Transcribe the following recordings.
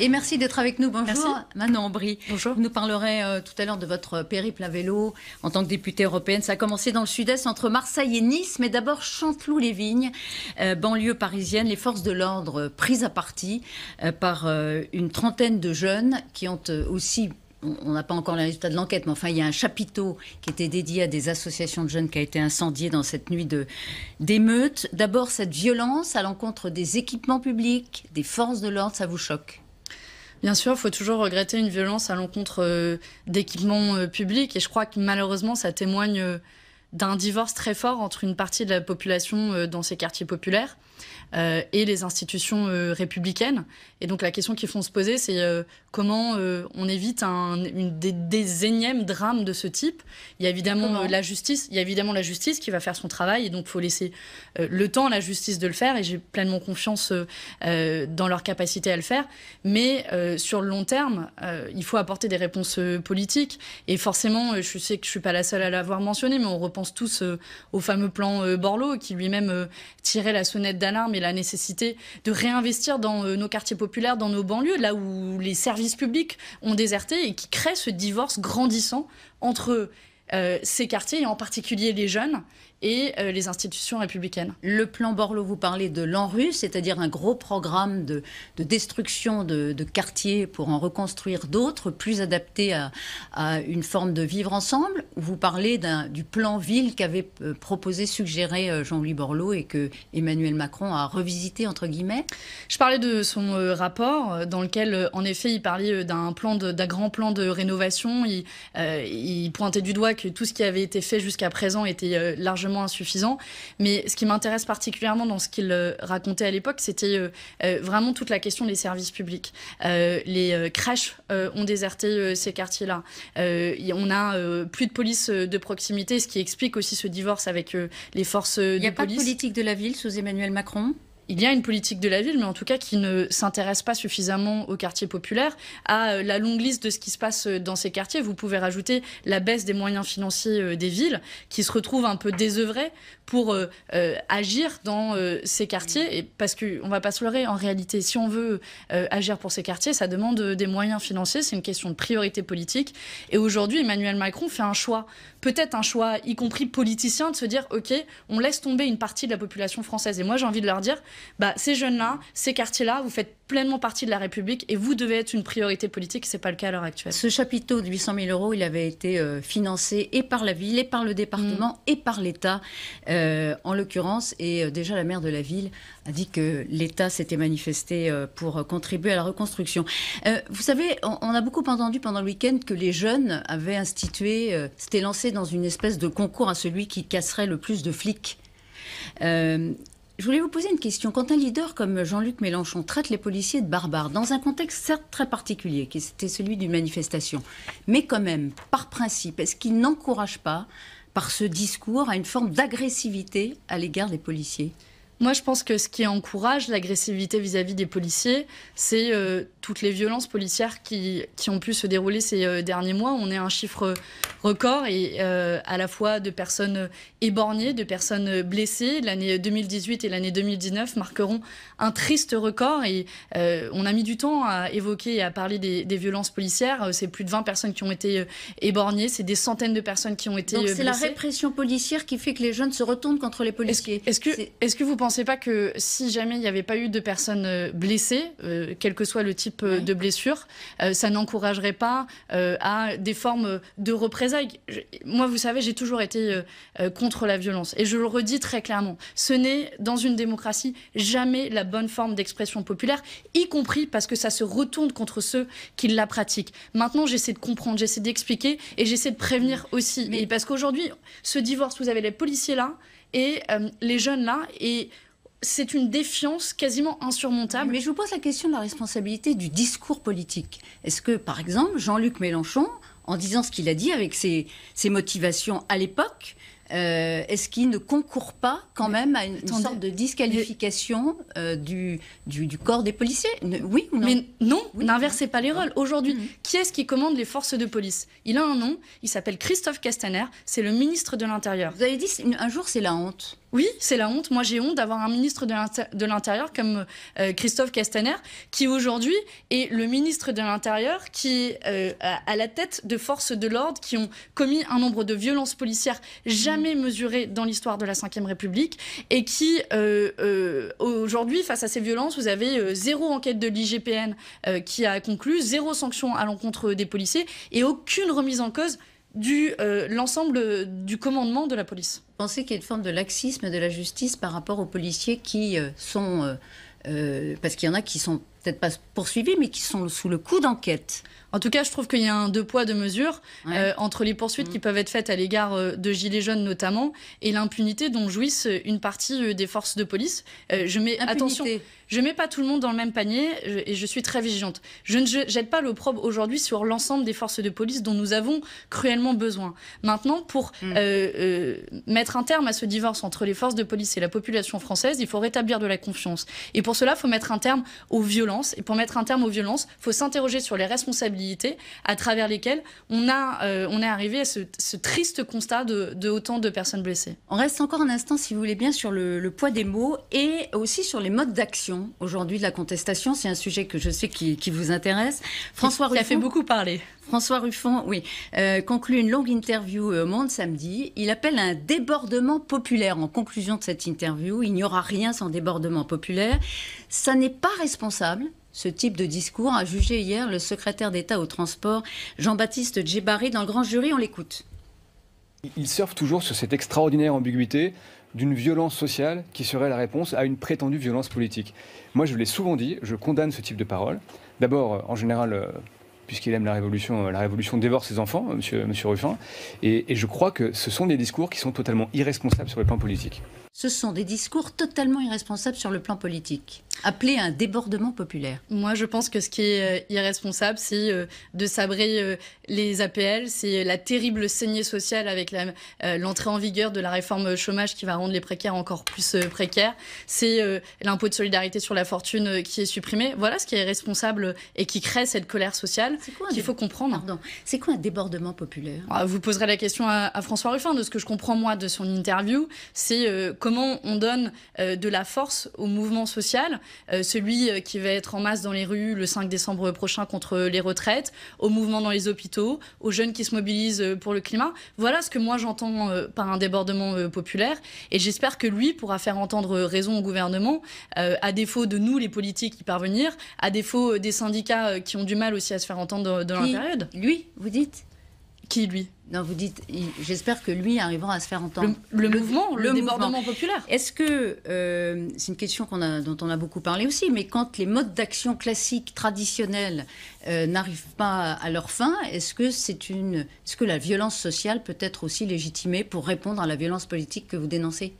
Et merci d'être avec nous. Bonjour. Manon Brie. Bonjour. Vous nous parlerez euh, tout à l'heure de votre périple à vélo en tant que députée européenne. Ça a commencé dans le sud-est, entre Marseille et Nice, mais d'abord Chanteloup-les-Vignes, euh, banlieue parisienne. Les forces de l'ordre prises à partie euh, par une trentaine de jeunes qui ont aussi on n'a pas encore les résultats de l'enquête, mais enfin, il y a un chapiteau qui était dédié à des associations de jeunes qui a été incendié dans cette nuit d'émeute. D'abord, cette violence à l'encontre des équipements publics, des forces de l'ordre, ça vous choque Bien sûr, il faut toujours regretter une violence à l'encontre euh, d'équipements euh, publics et je crois que malheureusement ça témoigne euh, d'un divorce très fort entre une partie de la population euh, dans ces quartiers populaires euh, et les institutions euh, républicaines. Et donc la question qu'il font se poser, c'est comment on évite un, une, des, énièmes drames de ce type. Il y a évidemment la justice, il y a évidemment la justice qui va faire son travail, et donc faut laisser le temps à la justice de le faire. Et j'ai pleinement confiance dans leur capacité à le faire. Mais sur le long terme, il faut apporter des réponses politiques. Et forcément, je sais que je suis pas la seule à l'avoir mentionné, mais on repense tous euh, au fameux plan euh, Borloo, qui lui-même euh, tirait la sonnette d'alarme et la nécessité de réinvestir dans nos quartiers populaires, dans nos banlieues, là où les services publics ont déserté et qui crée ce divorce grandissant entre ces quartiers, et en particulier les jeunes, et euh, les institutions républicaines. Le plan Borloo, vous parlez de l'ANRU, c'est-à-dire un gros programme de, destruction de, quartiers pour en reconstruire d'autres, plus adaptés à, une forme de vivre ensemble. Vous parlez du plan ville qu'avait euh, proposé, suggéré euh, Jean-Louis Borloo et que Emmanuel Macron a revisité, entre guillemets. Je parlais de son rapport dans lequel, en effet, il parlait d'un plan d'un grand plan de rénovation. Il, il pointait du doigt que tout ce qui avait été fait jusqu'à présent était largement insuffisant. Mais ce qui m'intéresse particulièrement dans ce qu'il euh, racontait à l'époque, c'était euh, euh, vraiment toute la question des services publics. les crèches ont déserté ces quartiers-là. on a plus de police de proximité, ce qui explique aussi ce divorce avec les forces de police. Il n'y a pas de politique de la ville sous Emmanuel Macron il y a une politique de la ville, mais en tout cas qui ne s'intéresse pas suffisamment aux quartiers populaires, à euh, la longue liste de ce qui se passe euh, dans ces quartiers. Vous pouvez rajouter la baisse des moyens financiers euh, des villes, qui se retrouvent un peu désœuvrées pour agir dans ces quartiers. Et parce qu'on ne va pas se leurrer, en réalité, si on veut agir pour ces quartiers, ça demande des moyens financiers, c'est une question de priorité politique. Et aujourd'hui, Emmanuel Macron fait un choix, peut-être un choix, y compris politicien, de se dire, OK, on laisse tomber une partie de la population française. Et moi, j'ai envie de leur dire, bah, ces jeunes-là, ces quartiers-là, vous faites pleinement partie de la République et vous devez être une priorité politique. Ce C'est pas le cas à l'heure actuelle. Ce chapiteau de 800 000 euros, il avait été euh, financé et par la ville, et par le département, mm. et par l'État, euh, en l'occurrence. Et euh, déjà, la maire de la ville a dit que l'État s'était manifesté pour contribuer à la reconstruction. vous savez, on, a beaucoup entendu pendant le week-end que les jeunes avaient institué, s'étaient lancés dans une espèce de concours à celui qui casserait le plus de flics. Je voulais vous poser une question. Quand un leader comme Jean-Luc Mélenchon traite les policiers de barbares, dans un contexte certes très particulier, qui était celui d'une manifestation, mais quand même, par principe, est-ce qu'il n'encourage pas, par ce discours, à une forme d'agressivité à l'égard des policiers moi, je pense que ce qui encourage l'agressivité vis-à-vis des policiers, c'est euh, toutes les violences policières qui, ont pu se dérouler ces euh, derniers mois. On est à un chiffre record et euh, à la fois de personnes éborgnées, de personnes blessées. L'année 2018 et l'année 2019 marqueront un triste record et on a mis du temps à évoquer et à parler des, violences policières. C'est plus de 20 personnes qui ont été éborgnées, c'est des centaines de personnes qui ont été Donc, blessées. C'est la répression policière qui fait que les jeunes se retournent contre les policiers. Est-ce que vous pensez pensez pas que si jamais il n'y avait pas eu de personnes euh, blessées, euh, quel que soit le type euh, de blessure, ça n'encouragerait pas à des formes de représailles Moi, vous savez, j'ai toujours été contre la violence. Et je le redis très clairement, ce n'est dans une démocratie jamais la bonne forme d'expression populaire, y compris parce que ça se retourne contre ceux qui la pratiquent. Maintenant, j'essaie de comprendre, j'essaie d'expliquer et j'essaie de prévenir aussi. Mais... parce qu'aujourd'hui, ce divorce, vous avez les policiers là et les jeunes là et c'est une défiance quasiment insurmontable. Mais je vous pose la question de la responsabilité du discours politique. Est-ce que, par exemple, Jean-Luc Mélenchon, en disant ce qu'il a dit avec ses, motivations à l'époque, euh, est-ce qu'il ne concourt pas quand même à une, sorte, de disqualification euh, du, corps des policiers Oui ou non Mais non, n'inversez pas les rôles. Aujourd'hui, mhm. qui est-ce qui commande les forces de police Il a un nom, il s'appelle Christophe Castaner, c'est le ministre de l'Intérieur. Vous avez dit un jour c'est la honte. Oui, c'est la honte. Moi, j'ai honte d'avoir un ministre de l'Intérieur comme euh, Christophe Castaner, qui aujourd'hui est le ministre de l'Intérieur, qui est euh, à la tête de forces de l'ordre qui ont commis un nombre de violences policières jamais mesurées dans l'histoire de la Ve République, et qui, euh, aujourd'hui, face à ces violences, vous avez zéro enquête de l'IGPN qui a conclu, zéro sanction à l'encontre des policiers, et aucune remise en cause du euh, l'ensemble du commandement de la police. pensez qu'il y a une forme de laxisme de la justice par rapport aux policiers qui euh, sont... Euh, parce qu'il y en a qui sont peut-être pas poursuivis, mais qui sont sous le coup d'enquête en tout cas, je trouve qu'il y a un deux poids, deux mesures euh, entre les poursuites qui mm. peuvent être faites à l'égard euh, de Gilets jaunes notamment et l'impunité dont jouissent euh, une partie des forces de police. je mets attention, je mets pas tout le monde dans le même panier et je suis très vigilante. Je ne jette pas l'opprobre aujourd'hui sur l'ensemble des forces de police dont nous avons cruellement besoin. Maintenant, pour mm. mettre un terme à ce divorce entre les forces de police et la population française, il faut rétablir de la confiance. Et pour cela, il faut mettre un terme aux violences. Et pour mettre un terme aux violences, il faut s'interroger sur les responsabilités à travers lesquelles on, a, euh, on est arrivé à ce, triste constat de, autant de personnes blessées. On reste encore un instant, si vous voulez bien, sur le, poids des mots et aussi sur les modes d'action aujourd'hui de la contestation. C'est un sujet que je sais qui, vous intéresse. François Ruffon. a fait beaucoup parler. François Ruffon, oui, euh, conclut une longue interview au euh, Monde samedi. Il appelle un débordement populaire. En conclusion de cette interview, il n'y aura rien sans débordement populaire. Ça n'est pas responsable, ce type de discours, a jugé hier le secrétaire d'État au transport, Jean-Baptiste Djebari. Dans le grand jury, on l'écoute. Il surfe toujours sur cette extraordinaire ambiguïté d'une violence sociale qui serait la réponse à une prétendue violence politique. Moi, je l'ai souvent dit, je condamne ce type de parole. D'abord, euh, en général, euh, puisqu'il aime la révolution, euh, la révolution dévore ses enfants, monsieur, monsieur Ruffin. Et, et, je crois que ce sont des discours qui sont totalement irresponsables sur le plan politique ce sont des discours totalement irresponsables sur le plan politique, appelés un débordement populaire. Moi, je pense que ce qui est euh, irresponsable, c'est euh, de sabrer euh, les APL, c'est la terrible saignée sociale avec l'entrée en vigueur de la réforme chômage qui va rendre les précaires encore plus précaires, c'est l'impôt de solidarité sur la fortune qui est supprimé. Voilà ce qui est irresponsable et qui crée cette colère sociale qu'il faut comprendre. C'est quoi un débordement populaire ah, Vous poserez la question à, François Ruffin, de ce que je comprends moi de son interview, c'est comment on donne euh, de la force au mouvement social, euh, celui euh, qui va être en masse dans les rues le 5 décembre prochain contre les retraites, au mouvement dans les hôpitaux, aux jeunes qui se mobilisent pour le climat. Voilà ce que moi j'entends par un débordement populaire et j'espère que lui pourra faire entendre raison au gouvernement, à défaut de nous les politiques y parvenir, à défaut des syndicats qui ont du mal aussi à se faire entendre dans, dans la période. Lui, vous dites qui lui non, vous dites, j'espère que lui arrivera à se faire entendre. Le, mouvement, le, mouvement. populaire. Est-ce que, euh, c'est une question dont on a beaucoup parlé aussi, mais quand les modes d'action classiques, traditionnels, euh, n'arrivent pas à leur fin, est-ce que, c'est une, est -ce que la violence sociale peut être aussi légitimée pour répondre à la violence politique que vous dénoncez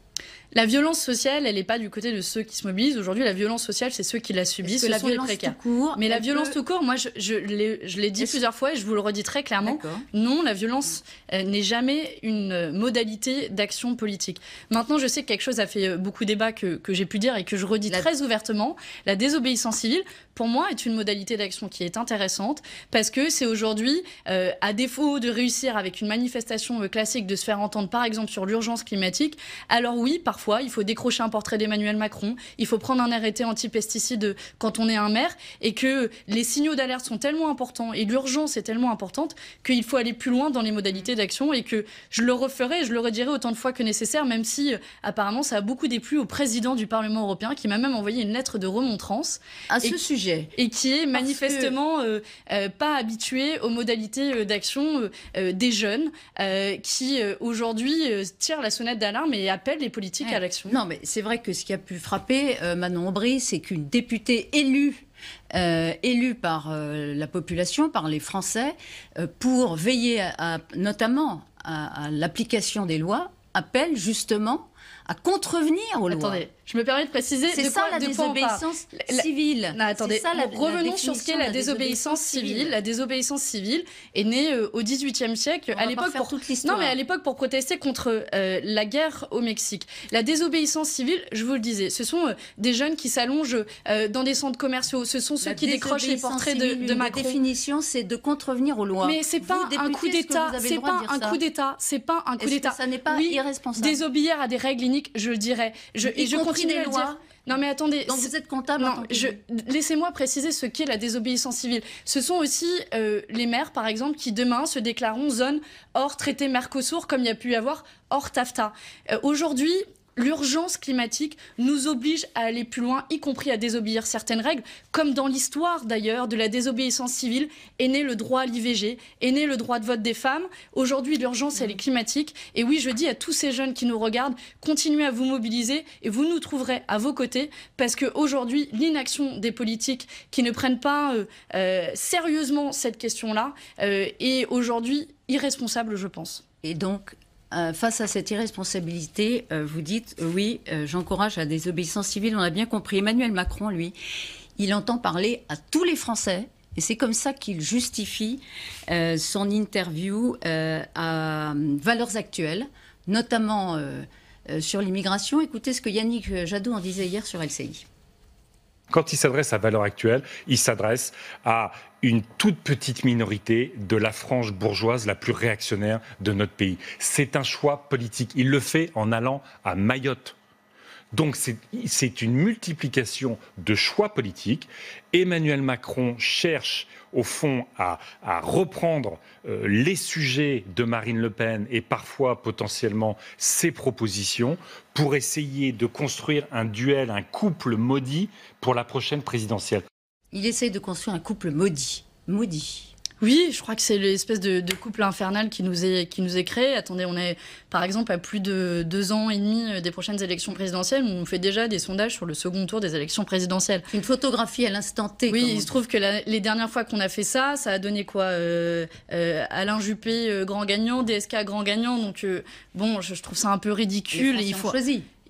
la violence sociale, elle n'est pas du côté de ceux qui se mobilisent. Aujourd'hui, la violence sociale, c'est ceux qui la subissent, ce la sont les précaires. Tout court, Mais la violence tout court, moi, je, je l'ai dit plusieurs fois et je vous le redis très clairement. Non, la violence euh, n'est jamais une euh, modalité d'action politique. Maintenant, je sais que quelque chose a fait euh, beaucoup débat que, j'ai pu dire et que je redis très ouvertement. La désobéissance civile, pour moi, est une modalité d'action qui est intéressante parce que c'est aujourd'hui, à défaut de réussir avec une manifestation classique, de se faire entendre, par exemple, sur l'urgence climatique, alors oui, parfois, il faut décrocher un portrait d'Emmanuel Macron, il faut prendre un arrêté anti pesticide quand on est un maire, et que les signaux d'alerte sont tellement importants et l'urgence est tellement importante qu'il faut aller plus loin dans les modalités d'action et que je le referai, je le redirai autant de fois que nécessaire, même si apparemment ça a beaucoup déplu au président du Parlement européen qui m'a même envoyé une lettre de remontrance à ce sujet et qui est manifestement euh, euh, pas habitué aux modalités euh, d'action des jeunes qui aujourd'hui tirent la sonnette d'alarme et appellent les politiques non, mais c'est vrai que ce qui a pu frapper euh, Manon Aubry, c'est qu'une députée élue euh, par euh, la population, par les Français, pour veiller notamment à l'application des lois, appelle justement à contrevenir aux lois. Attendez, je me permets de préciser. C'est ça, la désobéissance civile. attendez, revenons sur ce qu'est la, désobéissance civile. La désobéissance civile est née euh, au XVIIIe siècle, à l'époque pour mais à l'époque pour protester contre euh, la guerre au Mexique. La désobéissance civile, je vous le disais, ce sont euh, des jeunes qui s'allongent dans des centres commerciaux. Ce sont ceux qui décrochent les portraits de, de Macron. La définition, c'est de contrevenir aux lois. Mais c'est pas un coup d'État. C'est pas un coup d'État. C'est pas un coup d'État. Ça n'est pas irresponsable. Désobéir à des règles je dirais, Je, et je continue À le dire. Non mais attendez. vous êtes comptable. laissez-moi préciser ce qu'est la désobéissance civile. Ce sont aussi euh, les maires, par exemple, qui demain se déclareront zone hors traité Mercosur, comme il y a pu y avoir hors TAFTA. Euh, aujourd'hui, l'urgence climatique nous oblige à aller plus loin, y compris à désobéir certaines règles, comme dans l'histoire d'ailleurs de la désobéissance civile est né le droit à l'IVG, est né le droit de vote des femmes. Aujourd'hui, l'urgence, elle est climatique. Et oui, je dis à tous ces jeunes qui nous regardent, continuez à vous mobiliser et vous nous trouverez à vos côtés, parce qu'aujourd'hui, l'inaction des politiques qui ne prennent pas euh, euh, sérieusement cette question-là euh, est aujourd'hui irresponsable, je pense. Et donc, euh, face à cette irresponsabilité, euh, vous dites euh, oui, j'encourage la désobéissance civile, on a bien compris. Emmanuel Macron, lui, il entend parler à tous les Français. Et c'est comme ça qu'il justifie son interview à hum, Valeurs Actuelles, notamment sur l'immigration. Écoutez ce que Yannick Jadot en disait hier sur LCI quand il s'adresse à Valeurs Actuelles, il s'adresse à une toute petite minorité de la frange bourgeoise la plus réactionnaire de notre pays. C'est un choix politique. Il le fait en allant à Mayotte. Donc c'est une multiplication de choix politiques. Emmanuel Macron cherche au fond à, reprendre euh, les sujets de Marine Le Pen et parfois potentiellement ses propositions pour essayer de construire un duel, un couple maudit pour la prochaine présidentielle il essaye de construire un couple maudit. Maudit. Oui, je crois que c'est l'espèce de, couple infernal qui nous, est, qui nous est créé. Attendez, on est par exemple à plus de deux ans et demi euh, des prochaines élections présidentielles. On fait déjà des sondages sur le second tour des élections présidentielles. Une photographie à l'instant T. Oui, il se trouve que les dernières fois qu'on a fait ça, ça a donné quoi euh, euh, Alain Juppé, grand gagnant, DSK, grand gagnant. Donc, bon, je, trouve ça un peu ridicule. il faut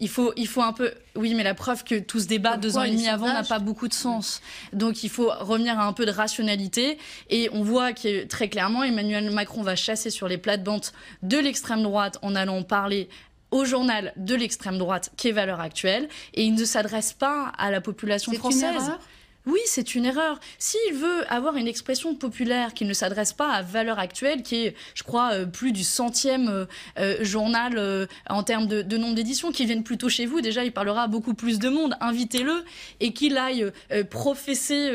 il faut, il faut un peu. Oui, mais la preuve que tout ce débat deux ans et demi avant n'a pas beaucoup de sens. Donc il faut revenir à un peu de rationalité. Et on voit que très clairement, Emmanuel Macron va chasser sur les plates-bandes de l'extrême droite en allant parler au journal de l'extrême droite qui est valeur actuelle. Et il ne s'adresse pas à la population française. Oui, c'est une erreur. S'il veut avoir une expression populaire qui ne s'adresse pas à valeur actuelle, qui est, je crois, euh, plus du centième euh, euh, journal en termes de, nombre d'éditions, qui viennent plutôt chez vous, déjà, il parlera à beaucoup plus de monde. Invitez-le et qu'il aille professer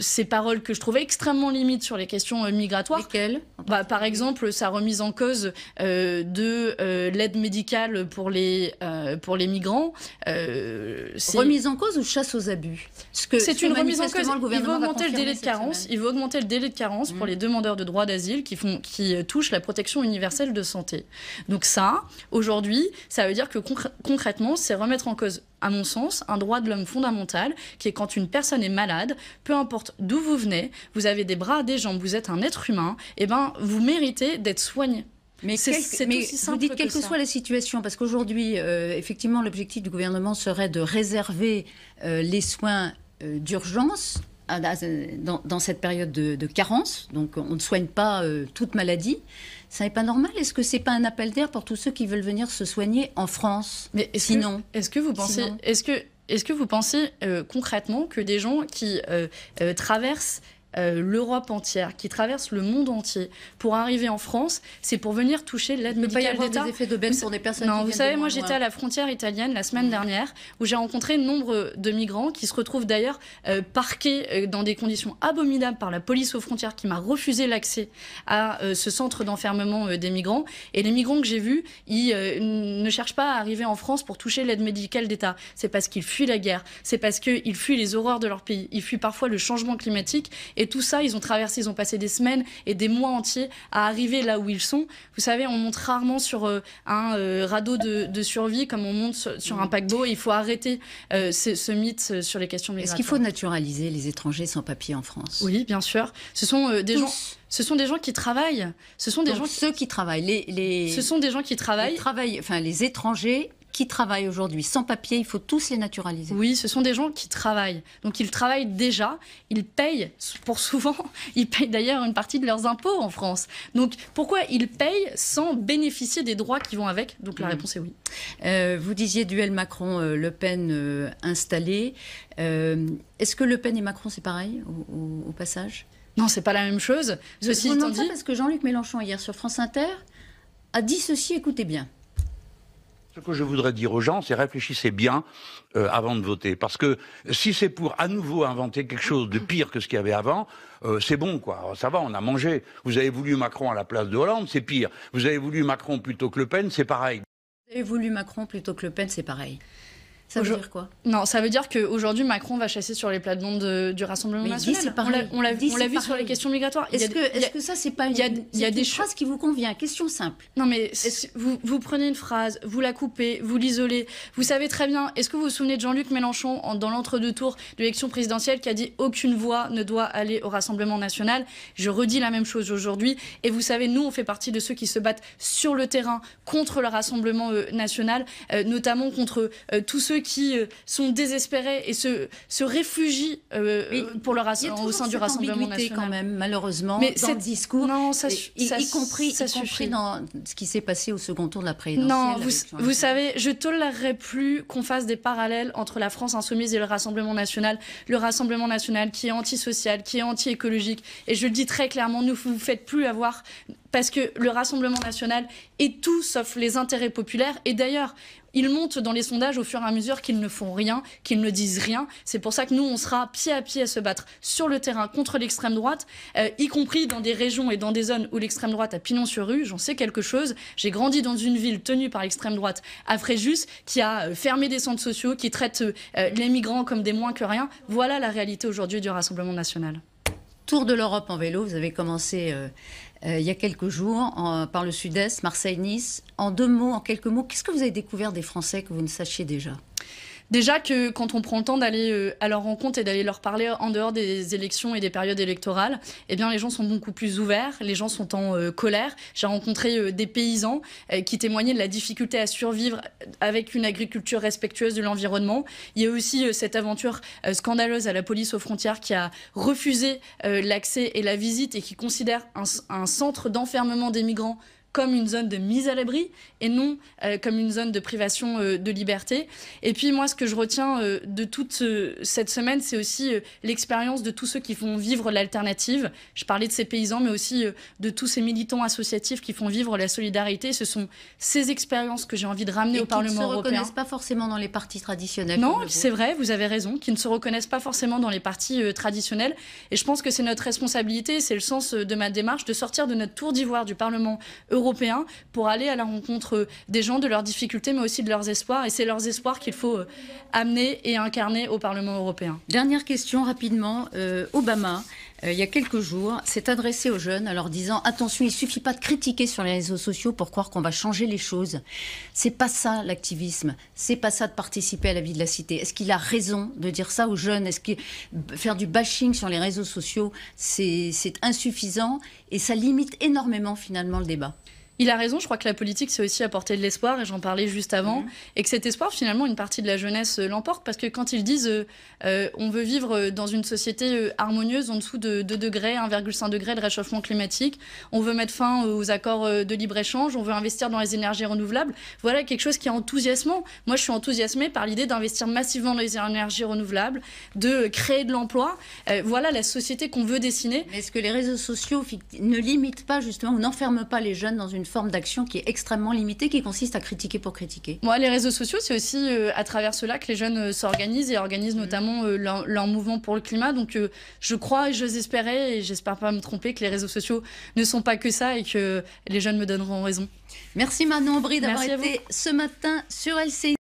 ces paroles que je trouvais extrêmement limites sur les questions migratoires. Lesquelles bah, Par exemple, sa remise en cause de l'aide médicale pour les, pour les migrants. remise en cause ou chasse aux abus c'est une remise en cause. Il veut augmenter le délai de carence. Il veut augmenter le délai de carence pour mm. les demandeurs de droit d'asile qui font, qui touchent la protection universelle de santé. Donc ça, aujourd'hui, ça veut dire que concrètement, c'est remettre en cause à mon sens, un droit de l'homme fondamental, qui est quand une personne est malade, peu importe d'où vous venez, vous avez des bras, des jambes, vous êtes un être humain, et eh ben vous méritez d'être soigné. Mais, c'est mais vous dites quelle que soit la situation, parce qu'aujourd'hui, euh, effectivement, l'objectif du gouvernement serait de réserver euh, les soins euh, d'urgence dans, cette période de, carence, donc on ne soigne pas euh, toute maladie, ça n'est pas normal Est-ce que c'est pas un appel d'air pour tous ceux qui veulent venir se soigner en France Mais sinon, est-ce que vous pensez, est-ce que est-ce que vous pensez euh, concrètement que des gens qui traversent euh, l'Europe entière, qui traverse le monde entier pour arriver en France, c'est pour venir toucher l'aide médicale d'État. des effets pour des personnes. Non, vous savez, moi j'étais à la frontière italienne la semaine mmh. dernière où j'ai rencontré nombre de migrants qui se retrouvent d'ailleurs euh, parqués euh, dans des conditions abominables par la police aux frontières qui m'a refusé l'accès à ce centre d'enfermement des migrants. Et les migrants que j'ai vus, ils ne cherchent pas à arriver en France pour toucher l'aide médicale d'État. C'est parce qu'ils fuient la guerre, c'est parce qu'ils fuient les horreurs de leur pays, ils fuient parfois le changement climatique. Et tout ça, ils ont traversé, ils ont passé des semaines et des mois entiers à arriver là où ils sont. Vous savez, on monte rarement sur euh, un euh, radeau de, survie comme on monte sur, un mm. paquebot. il faut arrêter euh, ce, mythe sur les questions migratoires. Est-ce qu'il faut naturaliser les étrangers sans papier en France Oui, bien sûr. Ce sont des gens. Ce sont des gens qui travaillent. Ce sont des gens ceux qui, travaillent. Les, Ce sont des gens qui travaillent. travaillent... Enfin, les étrangers qui travaillent aujourd'hui. Sans papier, il faut tous les naturaliser. Oui, ce sont des gens qui travaillent. Donc ils travaillent déjà, ils payent, pour souvent, ils payent d'ailleurs une partie de leurs impôts en France. Donc pourquoi ils payent sans bénéficier des droits qui vont avec Donc la réponse est oui. Euh, vous disiez duel Macron-Le euh, Pen euh, installé. Est-ce que Le Pen et Macron, c'est pareil au, passage non, c'est pas la même chose. Ceci étant dit, parce que Jean-Luc Mélenchon hier sur France Inter a dit ceci. Écoutez bien que je voudrais dire aux gens, c'est réfléchissez bien euh, avant de voter. Parce que si c'est pour à nouveau inventer quelque chose de pire que ce qu'il y avait avant, euh, c'est bon, quoi. ça va, on a mangé. Vous avez voulu Macron à la place de Hollande, c'est pire. Vous avez voulu Macron plutôt que Le Pen, c'est pareil. Vous avez voulu Macron plutôt que Le Pen, c'est pareil. Ça veut dire quoi Non, ça veut dire qu'aujourd'hui, Macron va chasser sur les plates monde du Rassemblement national. On l'a vu, on l'a vu sur les questions migratoires. Est-ce que, ça, c'est pas une, il y a, des choses qui vous convient Question simple. Non, mais vous, vous prenez une phrase, vous la coupez, vous l'isolez. Vous savez très bien. Est-ce que vous vous souvenez de Jean-Luc Mélenchon dans l'entre-deux tours de l'élection présidentielle qui a dit aucune voix ne doit aller au Rassemblement national Je redis la même chose aujourd'hui. Et vous savez, nous, on fait partie de ceux qui se battent sur le terrain contre le Rassemblement euh, national, euh, notamment contre euh, tous ceux qui euh, sont désespérés et se, se réfugient euh, euh pour au sein du Rassemblement national. quand même, malheureusement, mais dans le discours, y, compris, ça y compris dans ce qui s'est passé au second tour de la présidentielle. Non, vous, vous savez, je tolérerais plus qu'on fasse des parallèles entre la France insoumise et le Rassemblement national. Le Rassemblement national qui est antisocial, qui est anti-écologique. Et je le dis très clairement, ne vous faites plus avoir parce que le Rassemblement national est tout sauf les intérêts populaires. Et d'ailleurs, ils montent dans les sondages au fur et à mesure qu'ils ne font rien, qu'ils ne disent rien. C'est pour ça que nous, on sera pied à pied à se battre sur le terrain contre l'extrême droite, euh, y compris dans des régions et dans des zones où l'extrême droite a pignon sur rue. J'en sais quelque chose. J'ai grandi dans une ville tenue par l'extrême droite à Fréjus, qui a euh, fermé des centres sociaux, qui traite euh, les migrants comme des moins que rien. Voilà la réalité aujourd'hui du Rassemblement national tour de l'Europe en vélo. Vous avez commencé euh, euh, il y a quelques jours par le sud-est, Marseille-Nice. En deux mots, en quelques mots, qu'est-ce que vous avez découvert des Français que vous ne sachiez déjà Déjà que quand on prend le temps d'aller euh, à leur rencontre et d'aller leur parler en dehors des élections et des périodes électorales, eh bien les gens sont beaucoup plus ouverts, les gens sont en euh, colère. J'ai rencontré euh, des paysans qui témoignaient de la difficulté à survivre avec une agriculture respectueuse de l'environnement. Il y a aussi cette aventure scandaleuse à la police aux frontières qui a refusé l'accès et la visite et qui considère un centre d'enfermement des migrants comme une zone de mise à l'abri et non euh, comme une zone de privation euh, de liberté. Et puis moi, ce que je retiens euh, de toute cette semaine, c'est aussi l'expérience de tous ceux qui font vivre l'alternative. Je parlais de ces paysans, mais aussi de tous ces militants associatifs qui font vivre la solidarité. Ce sont ces expériences que j'ai envie de ramener au Parlement européen. Qui ne se reconnaissent pas forcément dans les partis traditionnels. Non, c'est vrai, vous avez raison, qui ne se reconnaissent pas forcément dans les partis traditionnels. Et je pense que c'est notre responsabilité, c'est le sens de ma démarche, de sortir de notre tour d'ivoire du Parlement européen européen pour aller à la rencontre euh, des gens, de leurs difficultés, mais aussi de leurs espoirs. Et c'est leurs espoirs qu'il faut euh, amener et incarner au Parlement européen. Dernière question rapidement. Euh, Obama, il y a quelques jours, s'est adressé aux jeunes en leur disant attention, il suffit pas de critiquer sur les réseaux sociaux pour croire qu'on va changer les choses. C'est pas ça l'activisme. C'est pas ça de participer à la vie de la cité. Est-ce qu'il a raison de dire ça aux jeunes Est-ce que faire du bashing sur les réseaux sociaux, c'est insuffisant et ça limite énormément finalement le débat il a raison, je crois que la politique, c'est aussi apporter de l'espoir, et j'en parlais juste avant, mhm. et que cet espoir, finalement, une partie de la jeunesse euh, l'emporte, parce que quand ils disent euh, euh, on veut vivre dans une société harmonieuse en dessous de 2 degrés, 1,5 degré de réchauffement climatique, on veut mettre fin aux accords de libre-échange, on veut investir dans les énergies renouvelables, voilà quelque chose qui est enthousiasmant. Moi, je suis enthousiasmée par l'idée d'investir massivement dans les énergies renouvelables, de créer de l'emploi. voilà la société qu'on veut dessiner. Est-ce que les réseaux sociaux ne limitent pas, justement, ou n'enferment pas les jeunes dans une forme d'action qui est extrêmement limitée, qui consiste à critiquer pour critiquer. Moi, les réseaux sociaux, c'est aussi euh, à travers cela que les jeunes euh, s'organisent et organisent mmh. notamment euh, leur, mouvement pour le climat. Donc, je crois, je espérais et j'espère pas me tromper que les réseaux sociaux ne sont pas que ça et que les jeunes me donneront raison. Merci Manon Aubry d'avoir été ce matin sur LCI.